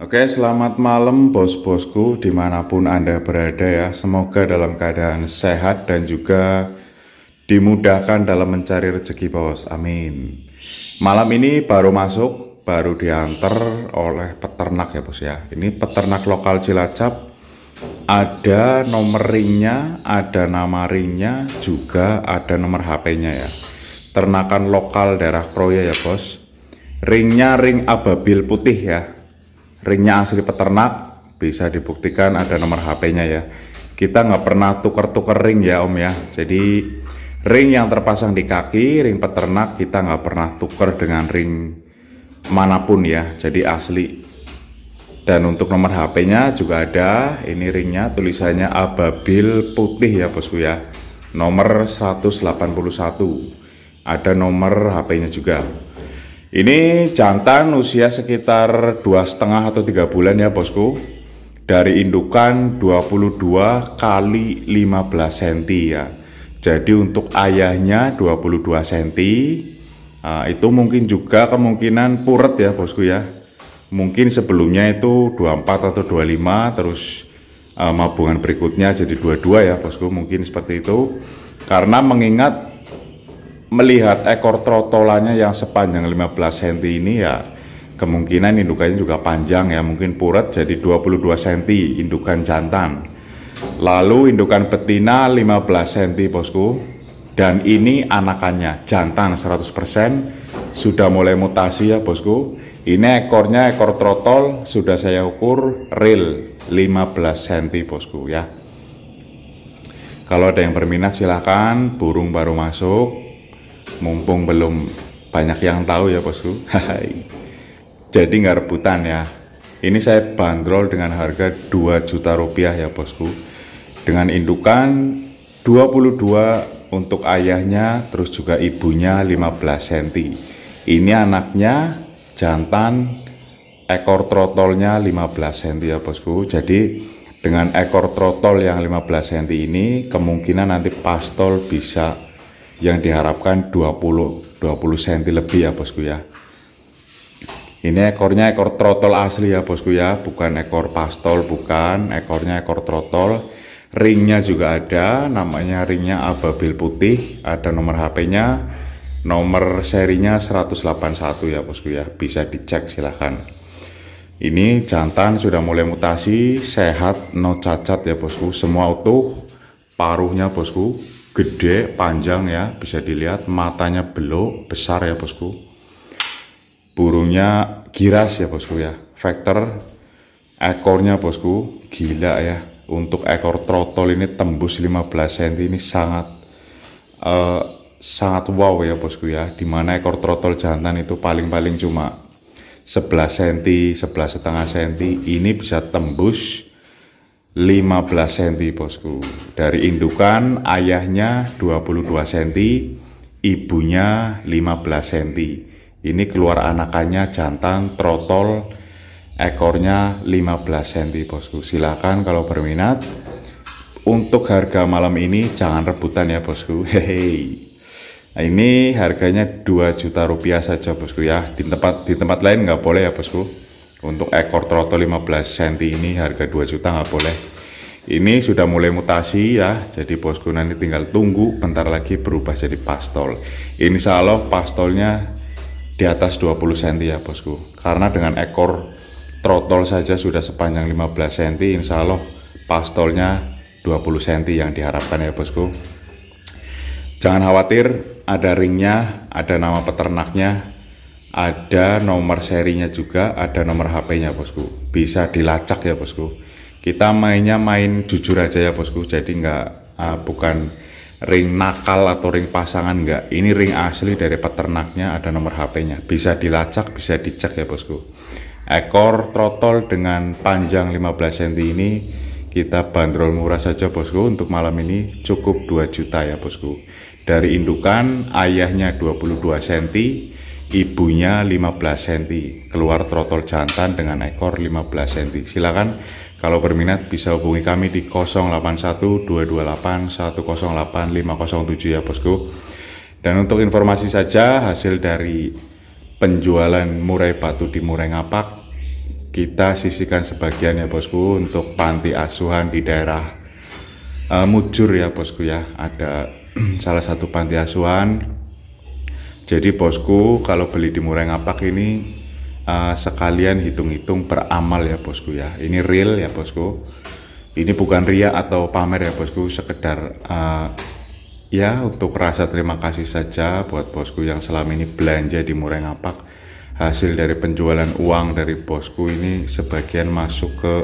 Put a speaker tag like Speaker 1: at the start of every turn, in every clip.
Speaker 1: Oke, selamat malam bos-bosku dimanapun Anda berada ya. Semoga dalam keadaan sehat dan juga dimudahkan dalam mencari rezeki bos. Amin. Malam ini baru masuk, baru diantar oleh peternak ya bos ya. Ini peternak lokal Cilacap. Ada nomor ringnya, ada nama ringnya, juga ada nomor HP-nya ya. Ternakan lokal daerah Proya ya bos. Ringnya ring ababil putih ya ringnya asli peternak bisa dibuktikan ada nomor HP-nya ya kita nggak pernah tuker-tuker ring ya om ya jadi ring yang terpasang di kaki ring peternak kita nggak pernah tuker dengan ring manapun ya jadi asli dan untuk nomor HP-nya juga ada ini ringnya tulisannya ababil putih ya bosku ya nomor 181 ada nomor HP-nya juga ini jantan usia sekitar dua setengah atau tiga bulan ya bosku. Dari indukan 22 kali 15 cm ya. Jadi untuk ayahnya 22 cm. Nah, itu mungkin juga kemungkinan puret ya bosku ya. Mungkin sebelumnya itu 24 atau 25 terus ah, mabungan berikutnya jadi 22 ya bosku mungkin seperti itu. Karena mengingat melihat ekor trotolannya yang sepanjang 15 cm ini ya kemungkinan indukannya juga panjang ya mungkin purat jadi 22 cm indukan jantan lalu indukan betina 15 cm bosku dan ini anakannya jantan 100% sudah mulai mutasi ya bosku ini ekornya ekor trotol sudah saya ukur real 15 cm bosku ya kalau ada yang berminat silahkan burung baru masuk mumpung belum banyak yang tahu ya bosku jadi nggak rebutan ya ini saya bandrol dengan harga 2 juta rupiah ya bosku dengan indukan 22 untuk ayahnya terus juga ibunya 15 cm ini anaknya jantan ekor trotolnya 15 cm ya bosku jadi dengan ekor trotol yang 15 cm ini kemungkinan nanti pastol bisa yang diharapkan 20 20 cm lebih ya bosku ya ini ekornya ekor trotol asli ya bosku ya bukan ekor pastol bukan ekornya ekor trotol ringnya juga ada namanya ringnya ababil putih ada nomor HP-nya nomor serinya 181 ya bosku ya bisa dicek silahkan ini jantan sudah mulai mutasi sehat no cacat ya bosku semua utuh paruhnya bosku gede, panjang ya, bisa dilihat matanya belok, besar ya bosku. Burungnya giras ya bosku ya. Vector ekornya bosku gila ya. Untuk ekor trotol ini tembus 15 cm ini sangat uh, sangat wow ya bosku ya. Dimana ekor trotol jantan itu paling-paling cuma 11 cm, 11 setengah cm ini bisa tembus 15 cm bosku dari indukan ayahnya 22 cm ibunya 15 cm ini keluar anakannya jantan trotol ekornya 15 cm bosku silahkan kalau berminat untuk harga malam ini jangan rebutan ya bosku hehe nah, ini harganya 2 juta rupiah saja bosku ya di tempat di tempat lain nggak boleh ya bosku untuk ekor troto 15 cm ini harga 2 juta nggak boleh ini sudah mulai mutasi ya jadi bosku nanti tinggal tunggu bentar lagi berubah jadi pastol insya Allah pastolnya di atas 20 cm ya bosku karena dengan ekor trotol saja sudah sepanjang 15 cm insya Allah pastolnya 20 cm yang diharapkan ya bosku jangan khawatir ada ringnya ada nama peternaknya ada nomor serinya juga, ada nomor HP-nya bosku. Bisa dilacak ya bosku. Kita mainnya main jujur aja ya bosku. Jadi nggak uh, bukan ring nakal atau ring pasangan nggak. Ini ring asli dari peternaknya, ada nomor HP-nya. Bisa dilacak, bisa dicek ya bosku. Ekor trotol dengan panjang 15 cm ini kita bandrol murah saja bosku untuk malam ini cukup 2 juta ya bosku. Dari indukan ayahnya 22 cm ibunya 15 cm keluar trotol jantan dengan ekor 15 cm silakan kalau berminat bisa hubungi kami di 081228108507 ya bosku dan untuk informasi saja hasil dari penjualan murai batu di murai ngapak kita sisihkan sebagian ya bosku untuk panti asuhan di daerah uh, Mujur ya bosku ya ada salah satu panti asuhan jadi bosku kalau beli di Murai Ngapak ini uh, sekalian hitung-hitung beramal ya bosku ya. Ini real ya bosku. Ini bukan ria atau pamer ya bosku, sekedar uh, ya untuk rasa terima kasih saja buat bosku yang selama ini belanja di Murai Ngapak. Hasil dari penjualan uang dari bosku ini sebagian masuk ke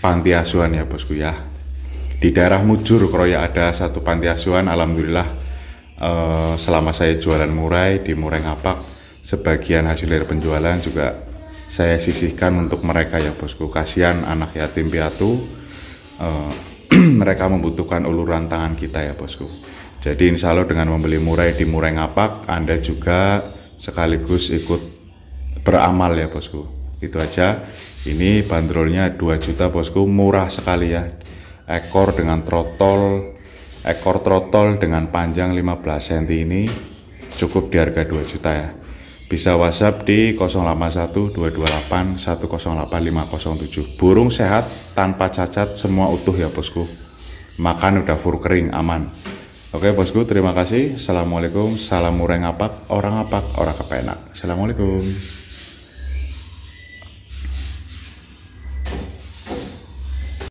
Speaker 1: panti asuhan ya bosku ya. Di daerah Mujur Kroya ada satu panti asuhan, alhamdulillah Eh, selama saya jualan murai di Murai Ngapak sebagian hasil dari penjualan juga saya sisihkan untuk mereka ya bosku kasihan anak yatim piatu uh, mereka membutuhkan uluran tangan kita ya bosku jadi insya Allah dengan membeli murai di Murai Ngapak Anda juga sekaligus ikut beramal ya bosku itu aja ini bandrolnya 2 juta bosku murah sekali ya ekor dengan trotol ekor trotol dengan panjang 15 cm ini cukup di harga 2 juta ya bisa whatsapp di 081 228 081228108507 burung sehat tanpa cacat semua utuh ya bosku makan udah full kering aman oke bosku terima kasih assalamualaikum salam mureng apak orang apak orang kepenak assalamualaikum